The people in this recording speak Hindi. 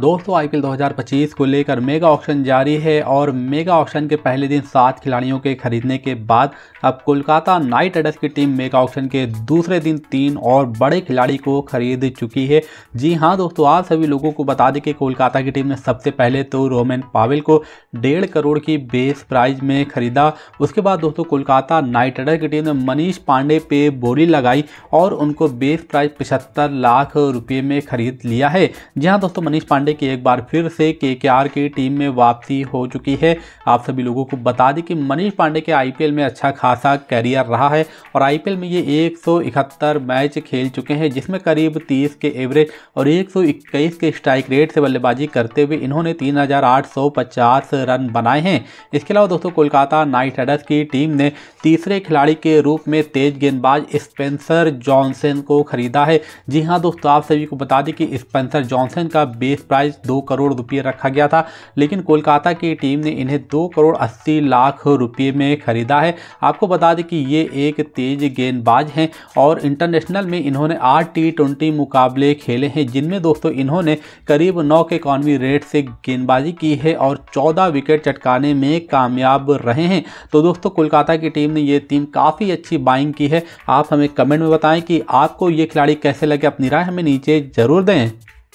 दोस्तों आईपीएल 2025 को लेकर मेगा ऑक्शन जारी है और मेगा ऑक्शन के पहले दिन सात खिलाड़ियों के खरीदने के बाद अब कोलकाता नाइट राइडर्स की टीम मेगा ऑक्शन के दूसरे दिन तीन और बड़े खिलाड़ी को खरीद चुकी है जी हाँ दोस्तों आप सभी लोगों को बता दें कि कोलकाता की टीम ने सबसे पहले तो रोमेन पावेल को डेढ़ करोड़ की बेस प्राइज में खरीदा उसके बाद दोस्तों कोलकाता नाइट राइडर्स की टीम ने मनीष पांडे पे बोली लगाई और उनको बेस प्राइज पचहत्तर लाख रुपये में खरीद लिया है जी हाँ दोस्तों मनीष पांडे पांडे की एक बार फिर से के की टीम में वापसी हो चुकी है आप सभी लोगों को बता दें कि मनीष पांडे के आई में अच्छा खासा कैरियर रहा है और आई में ये एक मैच खेल चुके हैं जिसमें करीब तीस के एवरेज और एक के स्ट्राइक रेट से बल्लेबाजी करते हुए इन्होंने तीन रन बनाए हैं इसके अलावा दोस्तों कोलकाता नाइट राइडर्स की टीम ने तीसरे खिलाड़ी के रूप में तेज गेंदबाज स्पेंसर जॉनसन को खरीदा है जी हां दोस्तों आप सभी को बता दें कि स्पेंसर जॉनसन का बेस प्राइस प्राइस दो करोड़ रुपये रखा गया था लेकिन कोलकाता की टीम ने इन्हें दो करोड़ अस्सी लाख रुपये में खरीदा है आपको बता दें कि ये एक तेज गेंदबाज हैं और इंटरनेशनल में इन्होंने आठ टी ट्वेंटी मुकाबले खेले हैं जिनमें दोस्तों इन्होंने करीब नौ के इकॉनमी रेट से गेंदबाजी की है और चौदह विकेट चटकाने में कामयाब रहे हैं तो दोस्तों कोलकाता की टीम ने ये टीम काफ़ी अच्छी बाइंग की है आप हमें कमेंट में बताएं कि आपको ये खिलाड़ी कैसे लगे अपनी राय हमें नीचे ज़रूर दें